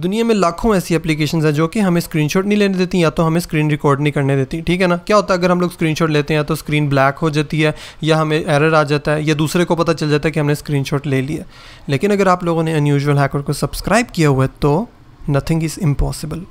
दुनिया में लाखों ऐसी एप्लीकेशन हैं जो कि हमें शॉट नहीं लेने देती या तो हमें स्क्रीन रिकॉर्ड नहीं करने देती ठीक है ना क्या होता है अगर हम लोग शॉट लेते हैं तो स्क्रीन ब्लैक हो जाती है या हमें एरर आ जाता है या दूसरे को पता चल जाता है कि हमने शॉट ले लिया लेकिन अगर आप लोगों ने अनयूजल हैकर को सब्सक्राइब किया हुआ है तो नथिंग इज़ इम्पॉसिबल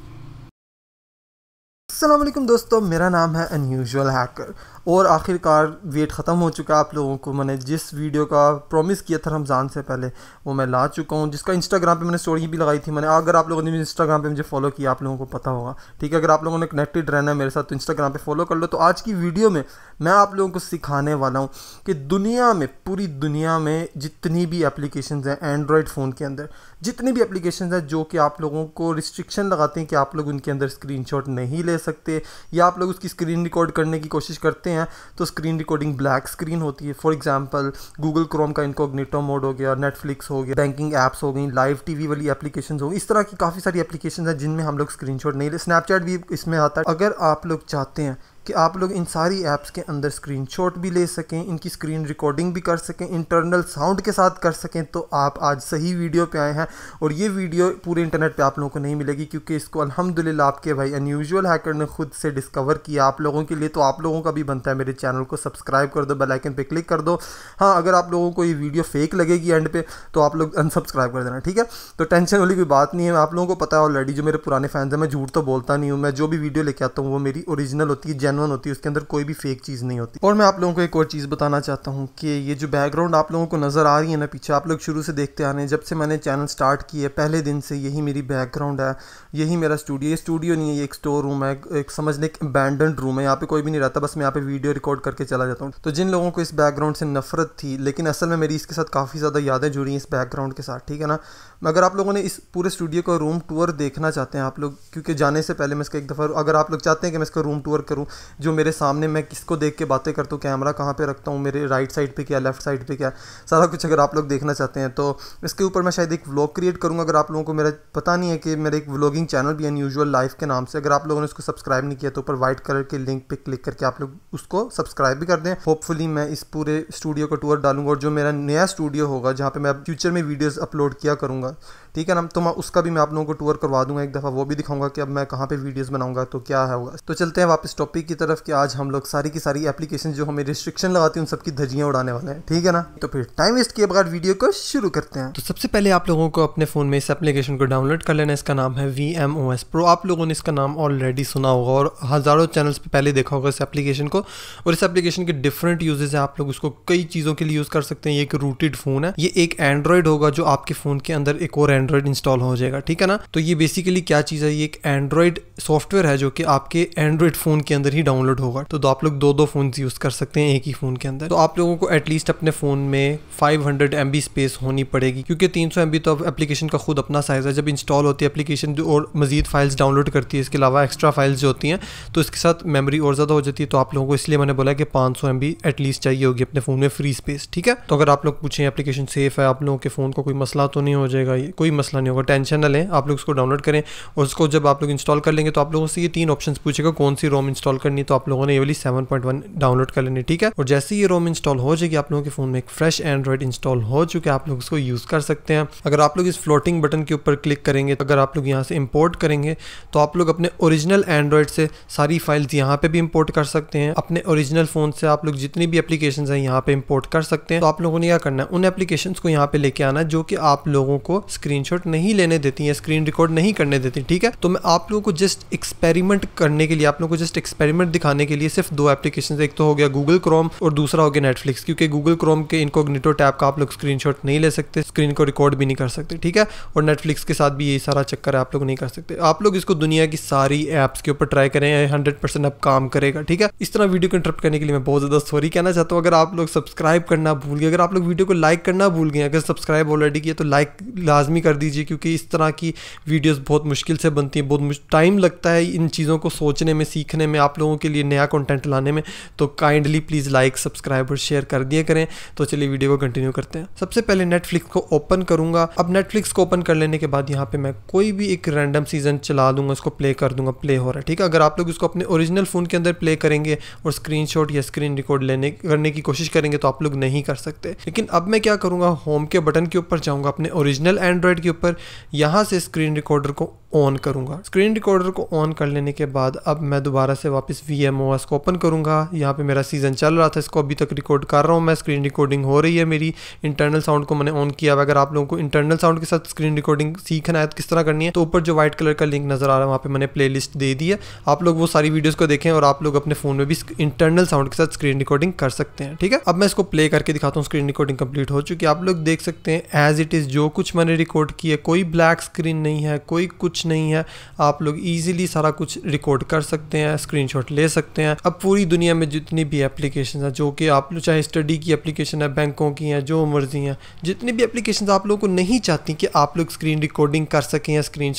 असलम दोस्तों मेरा नाम है अनयूजल हैकर और आखिरकार वेट ख़त्म हो चुका है आप लोगों को मैंने जिस वीडियो का प्रॉमिस किया था रमज़ान से पहले वो मैं ला चुका हूँ जिसका इंस्टाग्राम पे मैंने स्टोरी भी लगाई थी मैंने अगर आप लोगों ने इंस्टाग्राम पे मुझे फॉलो किया आप लोगों को पता होगा ठीक है अगर आप लोगों ने कनेक्टेड रहना है मेरे साथ तो इंस्टाग्राम पर फॉलो कर लो तो आज की वीडियो में मैं आप लोगों को सिखाने वाला हूँ कि दुनिया में पूरी दुनिया में जितनी भी एप्लीकेशन हैं एंड्रॉयड फ़ोन के अंदर जितनी भी एप्लीकेशन हैं जो कि आप लोगों को रिस्ट्रिक्शन लगाते हैं कि आप लोग उनके अंदर स्क्रीन नहीं ले सकते या आप लोग उसकी स्क्रीन रिकॉर्ड करने की कोशिश करते हैं हैं तो स्क्रीन रिकॉर्डिंग ब्लैक स्क्रीन होती है फॉर एग्जाम्पल गूगल क्रोम का इनकोग्निटो मोड हो गया नेटफ्लिक्स हो गया बैंकिंग एप्स हो गई लाइव टीवी वाली एप्लीकेशन हो गई इस तरह की काफ़ी सारी एप्लीकेशन है जिनमें हम लोग स्क्रीन नहीं ले स्नैपचैट भी इसमें आता है अगर आप लोग चाहते हैं कि आप लोग इन सारी ऐप्स के अंदर स्क्रीनशॉट भी ले सकें इनकी स्क्रीन रिकॉर्डिंग भी कर सकें इंटरनल साउंड के साथ कर सकें तो आप आज सही वीडियो पे आए हैं और ये वीडियो पूरे इंटरनेट पे आप लोगों को नहीं मिलेगी क्योंकि इसको अल्हम्दुलिल्लाह आपके भाई अनयूजुअल हैकर ने खुद से डिस्कवर किया आप लोगों के लिए तो आप लोगों का भी बनता है मेरे चैनल को सब्सक्राइब कर दो बेलाइकन पर क्लिक कर दो हाँ अगर आप लोगों को ये वीडियो फेक लगेगी एंड पे तो आप लोग अनसब्सक्राइब कर देना ठीक है तो टेंशन वाली कोई बात नहीं है आप लोगों को पता है ऑलरेडी जो मेरे पुराने फैंस हैं मैं झूठ तो बोलता नहीं हूँ मैं जो भी वीडियो लेके आता हूँ वो मेरी ओरिजिनल होती है जेनवन होती है उसके अंदर कोई भी फेक चीज़ नहीं होती और मैं आप लोगों को एक और चीज़ बताना चाहता हूँ कि ये जो बैकग्राउंड आप लोगों को नज़र आ रही है ना पीछे आप लोग शुरू से देखते आ रहे हैं जब से मैंने चैनल स्टार्ट किया पहले दिन से यही मेरी बैकग्राउंड है यही मेरा स्टूडियो ये स्टूडियो नहीं है ये एक स्टोर रूम है एक समझने एक बैंडन रूम है यहाँ पे कोई भी नहीं रहता बस मैं यहाँ पे वीडियो रिकॉर्ड करके चला जाता हूँ तो जिन लोगों को इस बैकग्राउंड से नफरत थी लेकिन असल में मेरी इसके साथ काफ़ी ज़्यादा यादें जुड़ी हैं इस बैकग्राउंड के साथ ठीक है ना मगर आप लोगों ने इस पूरे स्टूडियो का रूम टूर देखना चाहते हैं आप लोग क्योंकि जाने से पहले मैं इसका एक दफ़ा अगर आप लोग चाहते हैं कि मैं इसका रूम टूर करूँ जो मेरे सामने मैं किसको देख के बातें करता हूँ कैमरा कहाँ पे रखता हूँ मेरे राइट साइड पे क्या लेफ्ट साइड पे क्या सारा कुछ अगर आप लोग देखना चाहते हैं तो इसके ऊपर मैं शायद एक व्लॉग क्रिएट करूँगा अगर आप लोगों को मेरा पता नहीं है कि मेरा एक व्लॉगिंग चैनल भी अनयूजल लाइफ के नाम से अगर आप लोगों ने उसको सब्सक्राइब नहीं किया तो ऊपर व्हाइट कलर के लिंक पर क्लिक करके आप लोग उसको सब्सक्राइब भी कर दें होपफुली मैं इस पूरे स्टूडियो का टूर डालूंगा और जो मेरा नया स्टूडियो होगा जहाँ पर मैं फ्यूचर में वीडियोज़ अपलोड किया करूँगा ठीक है ना तो मैं उसका भी मैं आप लोगों को टूर करवा दूंगा एक दफ़ा वो भी दिखाऊंगा कि अब मैं कहाँ पे वीडियोस बनाऊंगा तो क्या है होगा तो चलते हैं वापस टॉपिक की तरफ कि आज हम लोग सारी की सारी एप्लीकेशन जो हमें रिस्ट्रिक्शन लगाती हैं उन सबकी धजियाँ उड़ाने वाले हैं ठीक है ना तो फिर टाइम वेस्ट किए बगैर वीडियो को शुरू करते हैं तो सबसे पहले आप लोगों को अपने फ़ोन में इस एप्लीकेशन को डाउनलोड कर लेना इसका नाम है V M O S pro आप लोगों ने इसका नाम ऑलरेडी सुना होगा और हज़ारों चैनल्स पर पहले देखा होगा इस एप्लीकेशन को और इस एप्लीकेशन के डिफरेंट यूजेज हैं आप लोग उसको कई चीज़ों के लिए यूज़ कर सकते हैं ये एक रूटेड फ़ोन है ये एक एंड्रॉयड होगा जो आपके फ़ोन के अंदर एक और एंड्रॉयड इंस्टॉल हो जाएगा ठीक है ना तो ये बेसिकली क्या चीज़ है ये एक एंड्रॉयड सॉफ्टवेयर है जो कि आपके एंड्रॉयड फ़ोन के अंदर ही डाउनलोड होगा तो, तो, आप लोग दो दो फोन यूज़ कर सकते हैं एक ही फ़ोन के अंदर तो आप लोगों को एटलीस्ट अपने फ़ोन में फाइव हंड्रेड स्पेस होनी पड़ेगी क्योंकि तीन सौ तो अब एप्लीकेशन का खुद अपना साइज़ है जब इंस्टॉल होती है एप्लीकेशन और मजीद फाइल्स डाउनलोड करती है इसके अलावा एक्स्ट्रा फाइल्स जो होती हैं तो इसके साथ मेमोरी और ज़्यादा हो जाती है तो आप लोगों को इसलिए मैंने बोला कि पांच सौ एटलीस्ट चाहिए होगी अपने फ़ोन में फ्री स्पेस ठीक है तो अगर आप लोग पूछें एप्लीकेशन सेफ है आप लोगों के फ़ोन को कोई मसला तो नहीं हो जाएगा ये कोई कोई मसला नहीं होगा टेंशन ना लें आप लोग उसको डाउनलोड करें और उसको जब आप लोग इंस्टॉल कर लेंगे तो आप लोगों से ये तीन ऑप्शन पूछेगा कौन सी रोम इंस्टॉल करनी तो आप लोगों ने ये वाली सेवन पॉइंट वन डाउनलोड कर लेनी ठीक है और जैसे ही ये रोम इंस्टॉल हो जाएगी आप लोगों के फोन में एक फ्रेश एंड्रॉइड इंस्टॉल हो चुके आप लोग उसको यूज़ कर सकते हैं अगर आप लोग इस फ्लोटिंग बटन के ऊपर क्लिक करेंगे तो अगर आप लोग यहाँ से इम्पोर्ट करेंगे तो आप लोग अपने ओरिजिनल एंड्रॉयड से सारी फाइल्स यहाँ पे भी इम्पोर्ट कर सकते हैं अपने ओरिजिनल फ़ोन से आप लोग जितनी भी एप्लीकेशन है यहाँ पे इम्पोर्ट कर सकते हैं तो आप लोगों ने क्या करना है उन एप्लीकेशन को यहाँ पे लेके आना जो कि आप लोगों को स्क्रीन स्क्रीनशॉट नहीं लेने देती है स्क्रीन रिकॉर्ड नहीं करने देती ठीक है तो मैं आप लोगों को जस्ट एक्सपेरिमेंट करने के लिए आप लोगों को जस्ट एक्सपेरिमेंट दिखाने के लिए सिर्फ दो एप्लीकेशन एक तो हो गया गूगल क्रोम और दूसरा हो गया नेटफ्लिक्स क्योंकि गूगल क्रोम के इनकोग्निटो टैप का आप लोग स्क्रीन नहीं ले सकते स्क्रीन को रिकॉर्ड भी नहीं कर सकते ठीक है और नेटफ्लिक्स के साथ भी यही सारा चक्कर है आप लोग नहीं कर सकते आप लोग इसको दुनिया की सारी ऐप्स के ऊपर ट्राई करें हंड्रेड परसेंट अब काम करेगा ठीक है इस तरह वीडियो को इंटरप्ट करने के लिए मैं बहुत ज़्यादा सॉरी कहना चाहता हूँ अगर आप लोग सब्सक्राइब करना भूल गए अगर आप लोग वीडियो को लाइक करना भूल गए अगर सब्सक्राइब ऑलरेडी किया तो लाइक लाजमी कर दीजिए क्योंकि इस तरह की वीडियोस बहुत मुश्किल से बनती हैं बहुत टाइम लगता है इन चीज़ों को सोचने में सीखने में आप लोगों के लिए नया कंटेंट लाने में तो काइंडली प्लीज़ लाइक सब्सक्राइब और शेयर कर दिया करें तो चलिए वीडियो को कंटिन्यू करते हैं सबसे पहले नेटफ्लिक्स को ओपन करूँगा अब नेटफ्लिक्स को ओपन कर लेने के बाद यहाँ पर मैं कोई भी एक रैंडम सीज़न चला दूंगा उसको प्ले कर दूंगा प्ले हो रहा है ठीक है अगर आप लोग इसको अपने ओरिजिनल फ़ोन के अंदर प्ले करेंगे और स्क्रीन या स्क्रीन रिकॉर्ड लेने करने की कोशिश करेंगे तो आप लोग नहीं कर सकते लेकिन अब मैं क्या करूँगा होम के बटन के ऊपर जाऊँगा अपने ओरिजिनल एंड्रॉयड पैड के ऊपर यहाँ से स्क्रीन रिकॉर्डर को ऑन करूँगा स्क्रीन रिकॉर्डर को ऑन कर लेने के बाद अब मैं दोबारा से वापस वी एम ओ एस को ओपन करूँगा यहाँ पे मेरा सीज़न चल रहा था इसको अभी तक रिकॉर्ड कर रहा हूँ मैं स्क्रीन रिकॉर्डिंग हो रही है मेरी इंटरनल साउंड को मैंने ऑन किया अगर आप लोगों को इंटरनल साउंड के साथ स्क्रीन रिकॉर्डिंग सीखना है तो किस तरह करनी है तो ऊपर जो व्हाइट कलर का लिंक नज़र आ रहा है वहाँ पर मैंने प्ले लिस्ट दे दी है आप लोग वो सारी वीडियोज़ को देखें और आप लोग अपने फ़ोन में भी इंटरनल साउंड के साथ स्क्रीन रिकॉर्डिंग कर सकते हैं ठीक है अब मैं इसको प्ले करके दिखाता हूँ स्क्रीन रिकॉर्डिंग कंप्लीट हो चुकी है आप लोग देख सकते हैं एज इट इज़ जो कुछ मैंने रिकॉर्ड किया कोई ब्लैक स्क्रीन नहीं है कोई कुछ नहीं है आप लोग ईजिली सारा कुछ रिकॉर्ड कर सकते हैं स्क्रीन ले सकते हैं अब पूरी दुनिया में जितनी भी एप्लीकेशन हैं जो कि आप लोग चाहे स्टडी की एप्लीकेशन है बैंकों की हैं जो मर्जी हैं जितनी भी एप्लीकेशन आप लोगों को नहीं चाहती कि आप लोग स्क्रीन रिकॉर्डिंग कर सकें या स्क्रीन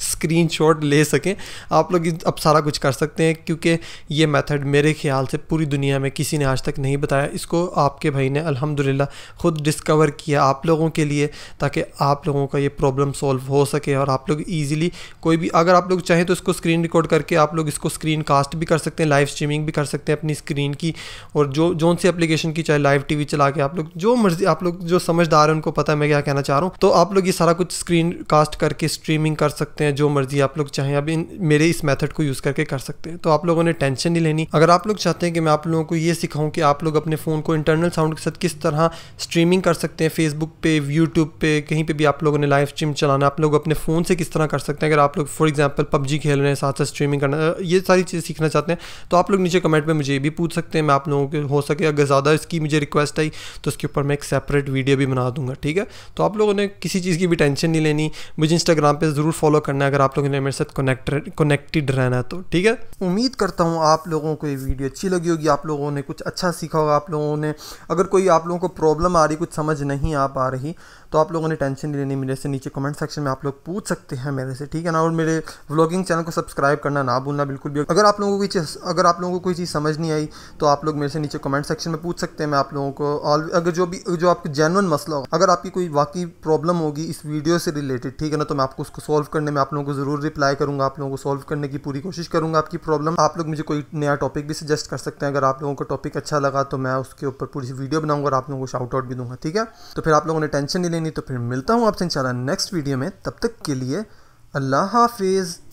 स्क्रीन शॉट ले सकें आप लोग अब सारा कुछ कर सकते हैं क्योंकि ये मेथड मेरे ख्याल से पूरी दुनिया में किसी ने आज तक नहीं बताया इसको आपके भाई ने अल्हम्दुलिल्लाह खुद डिस्कवर किया आप लोगों के लिए ताकि आप लोगों का ये प्रॉब्लम सॉल्व हो सके और आप आप लोग ईजिली कोई भी अगर आप लोग चाहें तो इसको स्क्रीन रिकॉर्ड करके आप लोग इसको स्क्रीन कास्ट भी कर सकते हैं लाइव स्ट्रीमिंग भी कर सकते हैं अपनी स्क्रीन की और जो जोन सी एप्लीकेशन की चाहे लाइव टी चला के आप लोग जो मर्जी आप लोग जो समझदार है उनको पता है मैं क्या कहना चाह रहा हूँ तो आप लोग ये सारा कुछ स्क्रीन कास्ट करके स्ट्रीमिंग कर सकते हैं जो मर्जी आप लोग चाहें अब इन मेरे इस मेथड को यूज़ करके कर सकते हैं तो आप लोगों ने टेंशन नहीं लेनी अगर आप लोग चाहते हैं कि मैं आप लोगों को ये सिखाऊं कि आप लोग अपने फ़ोन को इंटरनल साउंड के साथ किस तरह स्ट्रीमिंग कर सकते हैं फेसबुक पे यूट्यूब पे कहीं पे भी आप लोगों ने लाइव स्ट्रीम चलाना आप लोग अपने फ़ोन से किस तरह कर सकते हैं अगर आप लोग फॉर एग्जांपल पबजी खेल रहे हैं साथ साथ स्ट्रीमिंग करना ये सारी चीज़ें सीखना चाहते हैं तो आप लोग नीचे कमेंट में मुझे ये भी पूछ सकते हैं मैं आप लोगों के हो सके अगर ज़्यादा इसकी मुझे रिक्वेस्ट आई तो उसके ऊपर मैं एक सेपरेट वीडियो भी बना दूंगा ठीक है तो आप लोगों ने किसी चीज़ की भी टेंशन नहीं लेनी मुझे इंस्टाग्राम पर ज़रूर फॉलो करना है अगर आप लोगों ने मेरे साथ कनेक्ट कनेक्टेड रहना है तो ठीक है उम्मीद करता हूँ आप लोगों को ये वीडियो अच्छी लगी होगी आप लोगों ने कुछ अच्छा सीखा होगा आप लोगों ने अगर कोई आप लोगों को प्रॉब्लम आ रही कुछ समझ नहीं आ पा रही तो आप लोगों ने टेंशन नहीं लेनी मेरे से नीचे कमेंट सेक्शन में आप लोग पूछ सकते सकते हैं मेरे से ठीक है ना और मेरे व्लॉगिंग चैनल को सब्सक्राइब करना ना भूलना बिल्कुल भी अगर आप लोगों को अगर आप लोगों को कोई चीज़ समझ नहीं आई तो आप लोग मेरे से नीचे कमेंट सेक्शन में पूछ सकते हैं मैं आप लोगों को अगर जो भी जो आपको जेनवन मसला हो अगर आपकी कोई वाकई प्रॉब्लम होगी इस वीडियो से रिलेटेड ठीक है ना तो मैं आपको उसको सॉल्व करने में आप लोगों को ज़रूर रिप्लाई करूँगा आप लोगों को सॉल्व करने की पूरी कोशिश करूँगा आपकी प्रॉब्लम आप लोग मुझे कोई नया टॉपिक भी सजेस्ट कर सकते हैं अगर आप लोगों को टॉपिक अच्छा लगा तो मैं उसके ऊपर पूरी वीडियो बनाऊंगा और आप लोगों को शाउट आउट भी दूंगा ठीक है तो फिर आप लोगों ने टेंशन नहीं लेनी तो फिर मिलता हूँ आपसे इंशाल्लाह नेक्स्ट वीडियो में तब तक के लिए अल्लाह हाफिज़